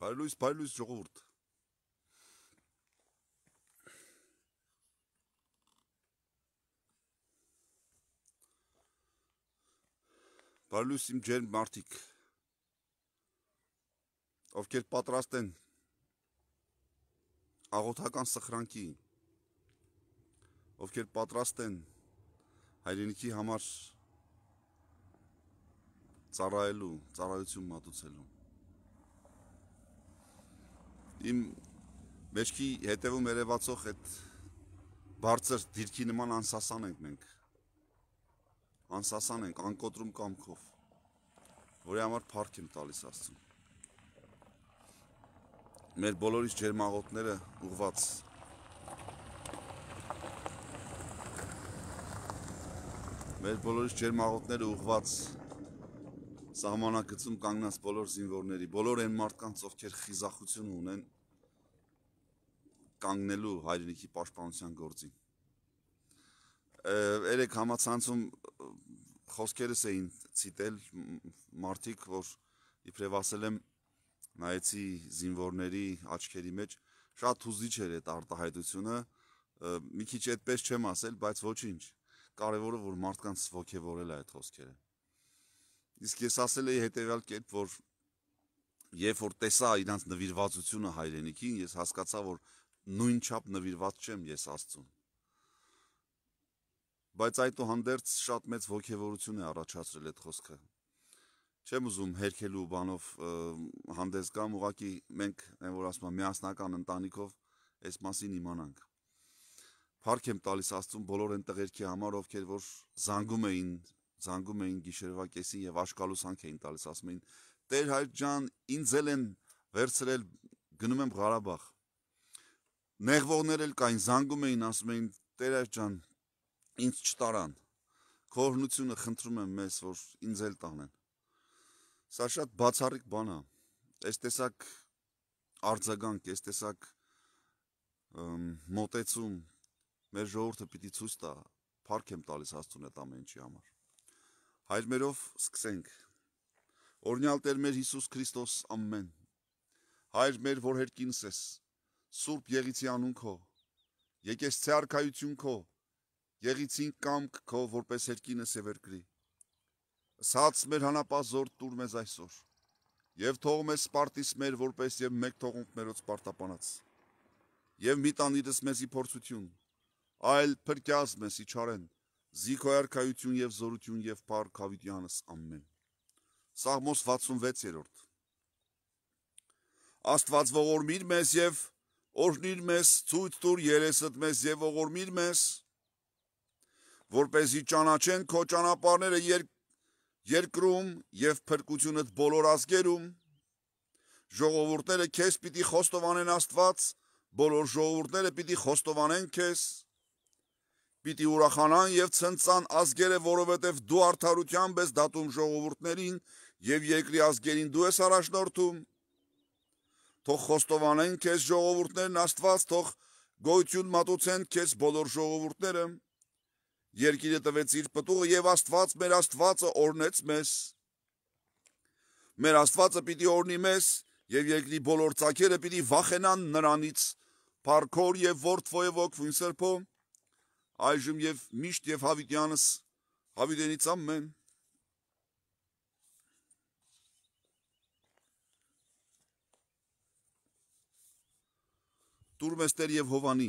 Փայլույս, փայլույս ժողովուրդ։ Փայլույս իմ ջերմ մարդիկ։ Ովքեր պատրաստ են աղոթական սխրանքի, ովքեր պատրաստ են հայրենիքի համար ծառայելու, ծառայություն մատուցելու իմ մեջքի հետևում երևացող այդ բարձր դիրքի նման անսասան ենք մենք։ Անսասան ենք, անկոտրում կամքով, որի համար փառք եմ տալիս Աստծուն։ Մեր բոլորիս ջերմաղոտները ուղված մեր բոլորիս ջերմաղոտները ուղված սահմանակցում կանգնած բոլոր զինվորների, բոլոր այն մարդկանց, ովքեր խիզախություն ունեն կանգնելու հայրենիքի պաշտպանության գործին։ Երեք համացանցում խոսքերս էին ցիտել մարդիկ, որ իբրև ասել եմ նայեցի զինվորների աչքերի մեջ, շատ հուզիչ էր այդ արտահայտությունը, մի քիչ այդպես չեմ ասել, բայց ոչինչ։ Կարևորը որ մարդկանց ողջևորել է այդ խոսքերը։ Իսկ ես ասել էի հետեւյալ կերպ, որ երբ որ տեսա իրանց նվիրվածությունը հայրենիքին, ես հասկացա, որ նույն չափ նվիրված չեմ ես Աստծուն։ Բայց այդուհանդերձ շատ մեծ ողջավորություն է առաջացրել այդ խոսքը։ Չեմ ուզում հերքելու բանով հանդես գամ, ուղղակի մենք այն որ ասում եմ միասնական ընտանիքով այս մասին իմանանք։ Փառք եմ տալիս Աստծուն բոլոր այն տղերքի համար, ովքեր որ զանգում էին զանգում էին գիշերվա կեսին եւ աշկալուսանք էին տալիս, ասում էին. «Տեր հայր ջան, ինձ էլ են վերցրել, գնում եմ Ղարաբաղ»։ Նեղվողներ էլ կային, զանգում էին, ասում էին. «Տեր հայր ջան, ինձ չտարան»։ Խորհնությունը խնդրում եմ մեզ, որ ինձ էլ տանեն։ Սա շատ բացառիկ բան է։ Այս տեսակ արձագանք, այս տեսակ մոտեցում մեր ժողովուրդը պիտի ցույց տա, փառք եմ տալիս Աստծուն այդ ամեն ինչի համար։ Հայրերով սկսենք։ Օրնյալ Տեր մեր Հիսուս Քրիստոս ամեն։ Հայր մեր, որ հերքինս ես, Սուրբ Եղիցի անուն քո, եկես ցե արքայություն քո, Եղիցին կամք քո, որպես հերքինս եւ երկրի։ Սած մեր հանապազոր տուր մեզ այսօր։ Եվ թող մեզ սպարտիս մեր, որպես եւ մեկ թողունք մերոց սպարտապանած։ Եվ մի տանիրս մեզի փորձություն, այլ փրկյազ մեզ իչարեն։ Զիքոյարքայություն եւ զորություն եւ Փար Քավիտյանս ամեն։ Սաղմոս 66-րդ։ Աստված ողորմիր մեզ եւ օրհնիր մեզ ցույց տուր երեսդ մեզ եւ ողորմիր մեզ որպեսզի ճանաչեն քո ճանապարհները երկ երկրում եւ փրկությունդ բոլոր ազգերում ժողովուրդները քեզ պիտի խոստովանեն Աստված բոլոր ժողովուրդները պիտի խոստովանեն քեզ Պիտի ուրախանան եւ ցնցան ազգերը, որովհետեւ դու արդարությամբ ես դատում ժողովուրդներին եւ երկրի ազգերին դու ես առաջնորդում։ Թող խոստովանեն քեզ ժողովուրդներն Աստված, թող գոյություն մատուցեն քեզ բոլոր ժողովուրդները։ Երկիրը տվեց իր պտուղը եւ Աստված մեր Աստվածը օրնեց մեզ։ Մեր Աստվածը պիտի օրնի մեզ եւ երկրի բոլոր ցակերը պիտի վախենան նրանից։ Փարքոր եւ ворթվոյ ոգ ֆունսերփո այժմ եւ միշտ եւ հավիտյանս հավիտենից ամեն Տուրմեստեր եւ Հովանի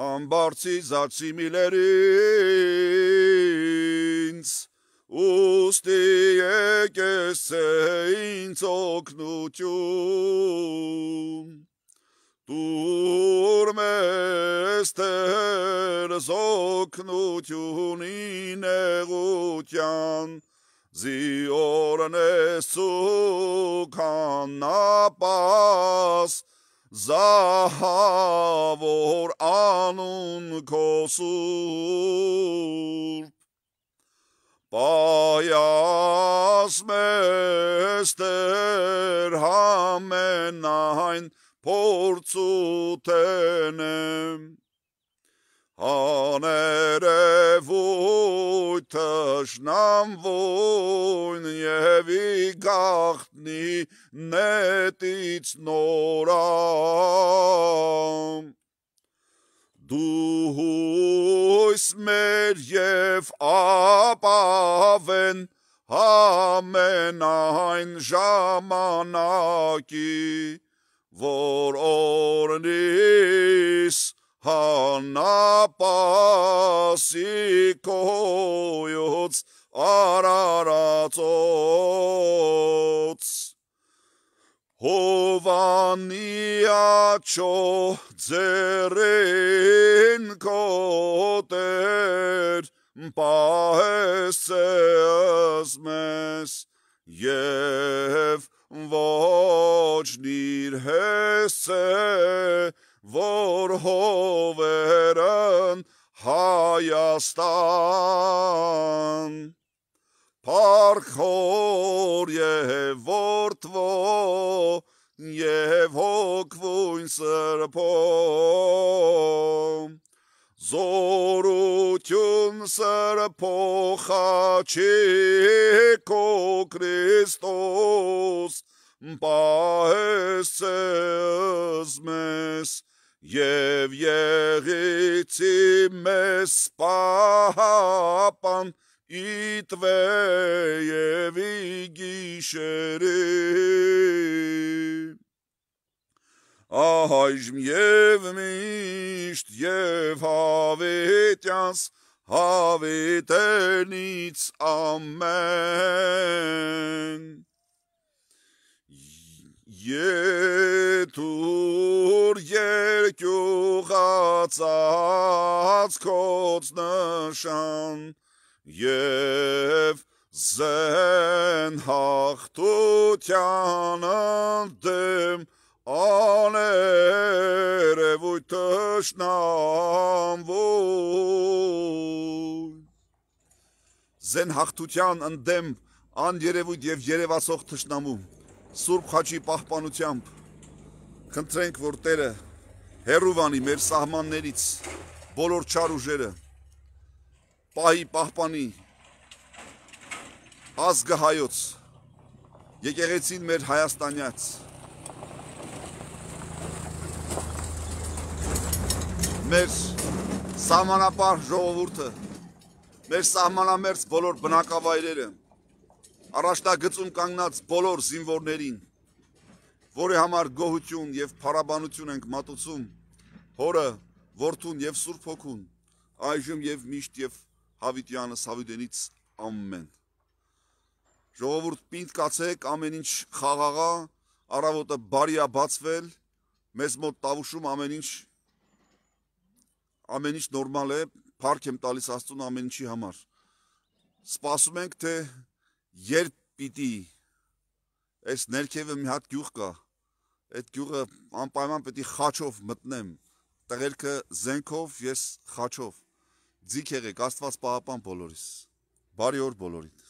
Համբարձի զացի միլերինց ուստի եկես ինձ օգնություն Դուր մեզ տեր զոգնությունին էղության, զիորն ես ծուկանապաս, զահավոր անուն կոսուր, պայաս մեզ տեր համենայն, փորձութենեմ աներևույթ տշնամ ույն եւի գախտնի նետից նորամ դու հույս մեր եւ ապավեն ամենայն ժամանակի որ օրնիս հանապասի կոյոց արարածոց Հովանիաչո ձերին կոտեր պահեսես մեզ և ո Հայաստան Փարքոր եւ որդվո եւ հոգվույն սրբո Զորություն սրբոխաչի քո Քրիստոս Պահեսես մեզ եւ եղեցի մեզ պահապան իտվե եւ գիշերը ահայժմ եւ միշտ եւ հավետյանս հավետենից ամեն Եթուր երկյուղացած կոց նշան Եվ զեն հաղթության անդեմ աներևույթ թշնամվույ Զեն հաղթության անդեմ ան երևույթ և երևասող թշնամում Սուրբ Խաչի պահպանությամբ խնդրենք, որ Տերը հերուվանի մեր սահմաններից բոլոր չար ուժերը, պահի պահպանի ազգը հայոց, եկեղեցին մեր Հայաստանյաց, մեր սահմանապար ժողովուրդը, մեր սահմանամերց բոլոր բնակավայրերը, առաջտագծում կանգնած բոլոր զինվորներին, որի համար գոհություն եւ փառաբանություն ենք մատուցում հորը, որդուն եւ Սուրբ Հոգուն, այժմ եւ միշտ եւ հավիտյանս հավիտենից ամեն։ Ժողովուրդ պինդ կացեք ամեն ինչ խաղաղա, առավոտը բարիա բացվել, մեզ մոտ տավուշում ամեն ինչ ամեն ինչ նորմալ է, փառք եմ տալիս Աստծուն ամեն ինչի համար։ Սպասում ենք թե երբ պիտի այս ներքևը մի հատ գյուղ կա, այդ գյուղը անպայման պետք է խաչով մտնեմ, տղերքը զենքով, ես խաչով, ձիք եղեք, աստված պահապան բոլորիս, բարի օր բոլորիդ։